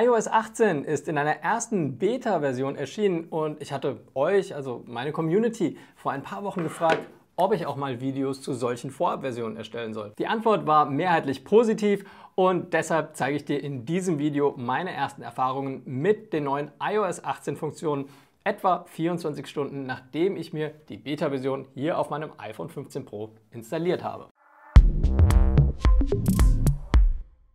iOS 18 ist in einer ersten Beta-Version erschienen und ich hatte euch, also meine Community, vor ein paar Wochen gefragt, ob ich auch mal Videos zu solchen Vorabversionen erstellen soll. Die Antwort war mehrheitlich positiv und deshalb zeige ich dir in diesem Video meine ersten Erfahrungen mit den neuen iOS 18 Funktionen etwa 24 Stunden nachdem ich mir die Beta-Version hier auf meinem iPhone 15 Pro installiert habe.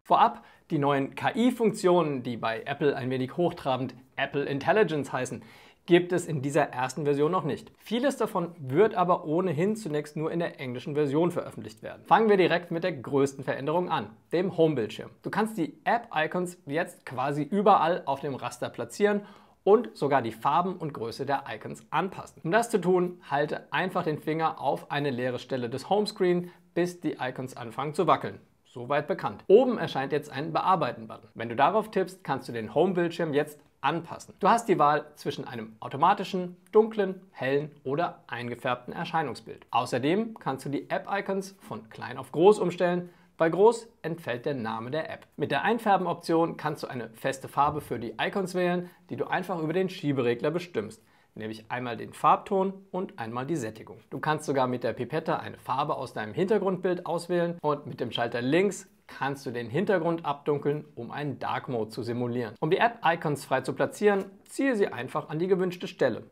Vorab die neuen KI-Funktionen, die bei Apple ein wenig hochtrabend Apple Intelligence heißen, gibt es in dieser ersten Version noch nicht. Vieles davon wird aber ohnehin zunächst nur in der englischen Version veröffentlicht werden. Fangen wir direkt mit der größten Veränderung an, dem Homebildschirm. Du kannst die App-Icons jetzt quasi überall auf dem Raster platzieren und sogar die Farben und Größe der Icons anpassen. Um das zu tun, halte einfach den Finger auf eine leere Stelle des Homescreen, bis die Icons anfangen zu wackeln. Soweit bekannt. Oben erscheint jetzt ein Bearbeiten-Button. Wenn du darauf tippst, kannst du den Home-Bildschirm jetzt anpassen. Du hast die Wahl zwischen einem automatischen, dunklen, hellen oder eingefärbten Erscheinungsbild. Außerdem kannst du die App-Icons von klein auf groß umstellen. Bei groß entfällt der Name der App. Mit der Einfärben-Option kannst du eine feste Farbe für die Icons wählen, die du einfach über den Schieberegler bestimmst nämlich einmal den Farbton und einmal die Sättigung. Du kannst sogar mit der Pipette eine Farbe aus deinem Hintergrundbild auswählen und mit dem Schalter links kannst du den Hintergrund abdunkeln, um einen Dark Mode zu simulieren. Um die App-Icons frei zu platzieren, ziehe sie einfach an die gewünschte Stelle.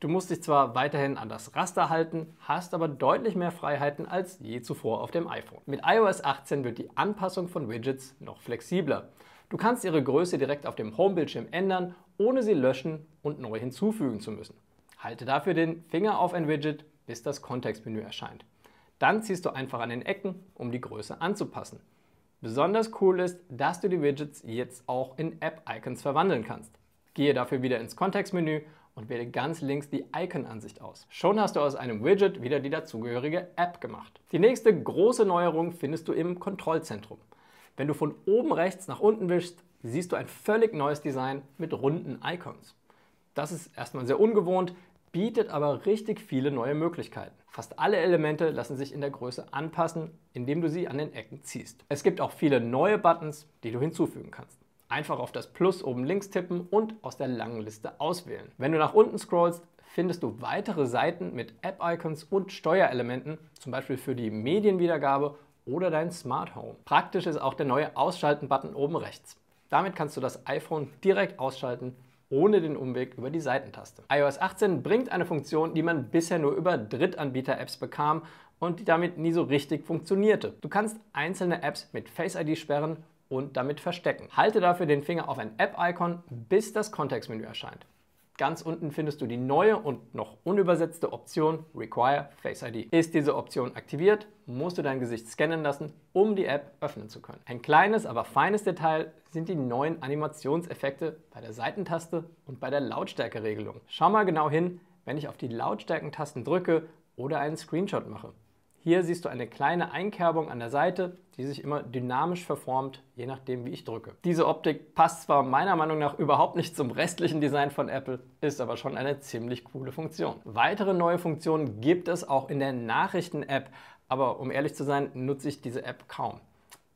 Du musst dich zwar weiterhin an das Raster halten, hast aber deutlich mehr Freiheiten als je zuvor auf dem iPhone. Mit iOS 18 wird die Anpassung von Widgets noch flexibler. Du kannst ihre Größe direkt auf dem Homebildschirm ändern, ohne sie löschen und neu hinzufügen zu müssen. Halte dafür den Finger auf ein Widget, bis das Kontextmenü erscheint. Dann ziehst du einfach an den Ecken, um die Größe anzupassen. Besonders cool ist, dass du die Widgets jetzt auch in App-Icons verwandeln kannst. Gehe dafür wieder ins Kontextmenü und wähle ganz links die Icon-Ansicht aus. Schon hast du aus einem Widget wieder die dazugehörige App gemacht. Die nächste große Neuerung findest du im Kontrollzentrum. Wenn du von oben rechts nach unten wischst, siehst du ein völlig neues Design mit runden Icons. Das ist erstmal sehr ungewohnt, bietet aber richtig viele neue Möglichkeiten. Fast alle Elemente lassen sich in der Größe anpassen, indem du sie an den Ecken ziehst. Es gibt auch viele neue Buttons, die du hinzufügen kannst. Einfach auf das Plus oben links tippen und aus der langen Liste auswählen. Wenn du nach unten scrollst, findest du weitere Seiten mit App-Icons und Steuerelementen, zum Beispiel für die Medienwiedergabe oder dein Smart Home. Praktisch ist auch der neue Ausschalten-Button oben rechts. Damit kannst du das iPhone direkt ausschalten, ohne den Umweg über die Seitentaste. iOS 18 bringt eine Funktion, die man bisher nur über Drittanbieter-Apps bekam und die damit nie so richtig funktionierte. Du kannst einzelne Apps mit Face ID sperren und damit verstecken. Halte dafür den Finger auf ein App-Icon, bis das Kontextmenü erscheint. Ganz unten findest du die neue und noch unübersetzte Option Require Face ID. Ist diese Option aktiviert, musst du dein Gesicht scannen lassen, um die App öffnen zu können. Ein kleines, aber feines Detail sind die neuen Animationseffekte bei der Seitentaste und bei der Lautstärkeregelung. Schau mal genau hin, wenn ich auf die Lautstärkentasten drücke oder einen Screenshot mache. Hier siehst du eine kleine Einkerbung an der Seite, die sich immer dynamisch verformt, je nachdem wie ich drücke. Diese Optik passt zwar meiner Meinung nach überhaupt nicht zum restlichen Design von Apple, ist aber schon eine ziemlich coole Funktion. Weitere neue Funktionen gibt es auch in der Nachrichten-App, aber um ehrlich zu sein, nutze ich diese App kaum.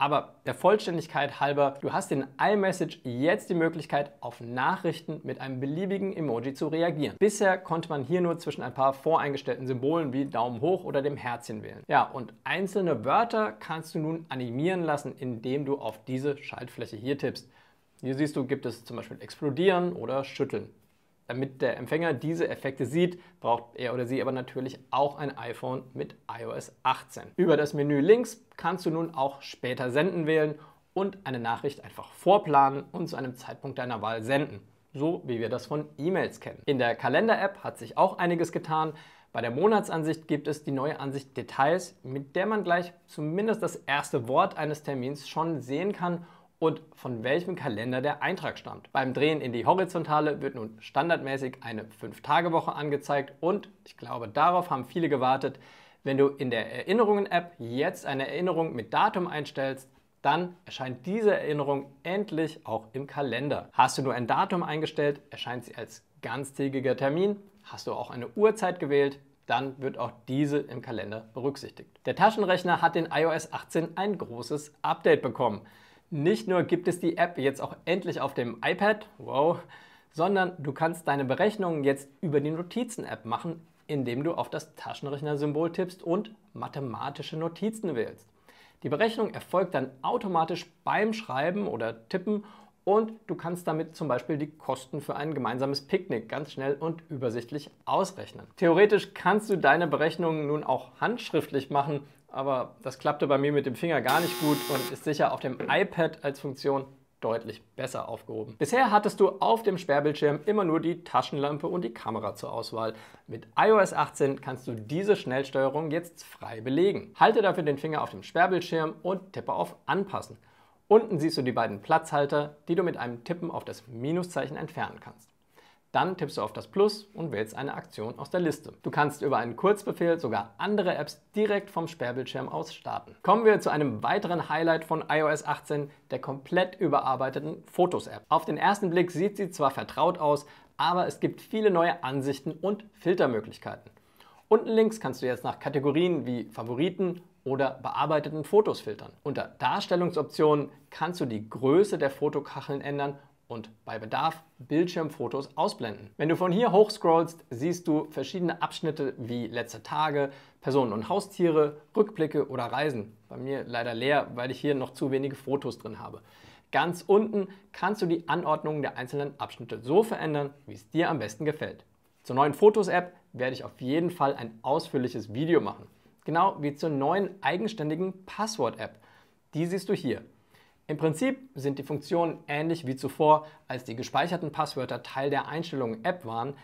Aber der Vollständigkeit halber, du hast in iMessage jetzt die Möglichkeit, auf Nachrichten mit einem beliebigen Emoji zu reagieren. Bisher konnte man hier nur zwischen ein paar voreingestellten Symbolen wie Daumen hoch oder dem Herzchen wählen. Ja, und einzelne Wörter kannst du nun animieren lassen, indem du auf diese Schaltfläche hier tippst. Hier siehst du, gibt es zum Beispiel explodieren oder schütteln. Damit der Empfänger diese Effekte sieht, braucht er oder sie aber natürlich auch ein iPhone mit iOS 18. Über das Menü links kannst du nun auch später senden wählen und eine Nachricht einfach vorplanen und zu einem Zeitpunkt deiner Wahl senden, so wie wir das von E-Mails kennen. In der Kalender-App hat sich auch einiges getan. Bei der Monatsansicht gibt es die neue Ansicht Details, mit der man gleich zumindest das erste Wort eines Termins schon sehen kann und von welchem Kalender der Eintrag stammt. Beim Drehen in die Horizontale wird nun standardmäßig eine 5-Tage-Woche angezeigt und ich glaube, darauf haben viele gewartet. Wenn du in der Erinnerungen-App jetzt eine Erinnerung mit Datum einstellst, dann erscheint diese Erinnerung endlich auch im Kalender. Hast du nur ein Datum eingestellt, erscheint sie als ganztägiger Termin. Hast du auch eine Uhrzeit gewählt, dann wird auch diese im Kalender berücksichtigt. Der Taschenrechner hat in iOS 18 ein großes Update bekommen. Nicht nur gibt es die App jetzt auch endlich auf dem iPad, wow, sondern du kannst deine Berechnungen jetzt über die Notizen-App machen, indem du auf das Taschenrechner-Symbol tippst und mathematische Notizen wählst. Die Berechnung erfolgt dann automatisch beim Schreiben oder Tippen und du kannst damit zum Beispiel die Kosten für ein gemeinsames Picknick ganz schnell und übersichtlich ausrechnen. Theoretisch kannst du deine Berechnungen nun auch handschriftlich machen aber das klappte bei mir mit dem Finger gar nicht gut und ist sicher auf dem iPad als Funktion deutlich besser aufgehoben. Bisher hattest du auf dem Sperrbildschirm immer nur die Taschenlampe und die Kamera zur Auswahl. Mit iOS 18 kannst du diese Schnellsteuerung jetzt frei belegen. Halte dafür den Finger auf dem Sperrbildschirm und tippe auf Anpassen. Unten siehst du die beiden Platzhalter, die du mit einem Tippen auf das Minuszeichen entfernen kannst. Dann tippst du auf das Plus und wählst eine Aktion aus der Liste. Du kannst über einen Kurzbefehl sogar andere Apps direkt vom Sperrbildschirm aus starten. Kommen wir zu einem weiteren Highlight von iOS 18, der komplett überarbeiteten Fotos-App. Auf den ersten Blick sieht sie zwar vertraut aus, aber es gibt viele neue Ansichten und Filtermöglichkeiten. Unten links kannst du jetzt nach Kategorien wie Favoriten oder bearbeiteten Fotos filtern. Unter Darstellungsoptionen kannst du die Größe der Fotokacheln ändern und bei Bedarf Bildschirmfotos ausblenden. Wenn du von hier hochscrollst, siehst du verschiedene Abschnitte wie letzte Tage, Personen und Haustiere, Rückblicke oder Reisen. Bei mir leider leer, weil ich hier noch zu wenige Fotos drin habe. Ganz unten kannst du die Anordnung der einzelnen Abschnitte so verändern, wie es dir am besten gefällt. Zur neuen Fotos-App werde ich auf jeden Fall ein ausführliches Video machen. Genau wie zur neuen eigenständigen Passwort-App. Die siehst du hier. Im Prinzip sind die Funktionen ähnlich wie zuvor, als die gespeicherten Passwörter Teil der Einstellungen-App waren,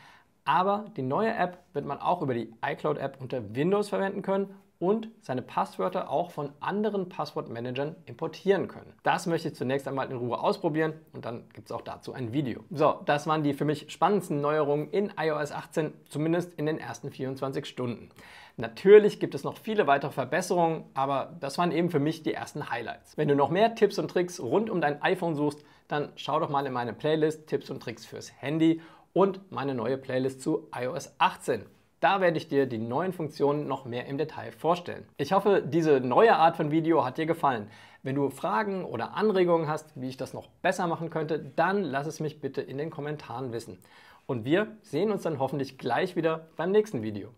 aber die neue App wird man auch über die iCloud-App unter Windows verwenden können und seine Passwörter auch von anderen Passwortmanagern importieren können. Das möchte ich zunächst einmal in Ruhe ausprobieren und dann gibt es auch dazu ein Video. So, das waren die für mich spannendsten Neuerungen in iOS 18, zumindest in den ersten 24 Stunden. Natürlich gibt es noch viele weitere Verbesserungen, aber das waren eben für mich die ersten Highlights. Wenn du noch mehr Tipps und Tricks rund um dein iPhone suchst, dann schau doch mal in meine Playlist Tipps und Tricks fürs Handy und meine neue Playlist zu iOS 18. Da werde ich dir die neuen Funktionen noch mehr im Detail vorstellen. Ich hoffe, diese neue Art von Video hat dir gefallen. Wenn du Fragen oder Anregungen hast, wie ich das noch besser machen könnte, dann lass es mich bitte in den Kommentaren wissen. Und wir sehen uns dann hoffentlich gleich wieder beim nächsten Video.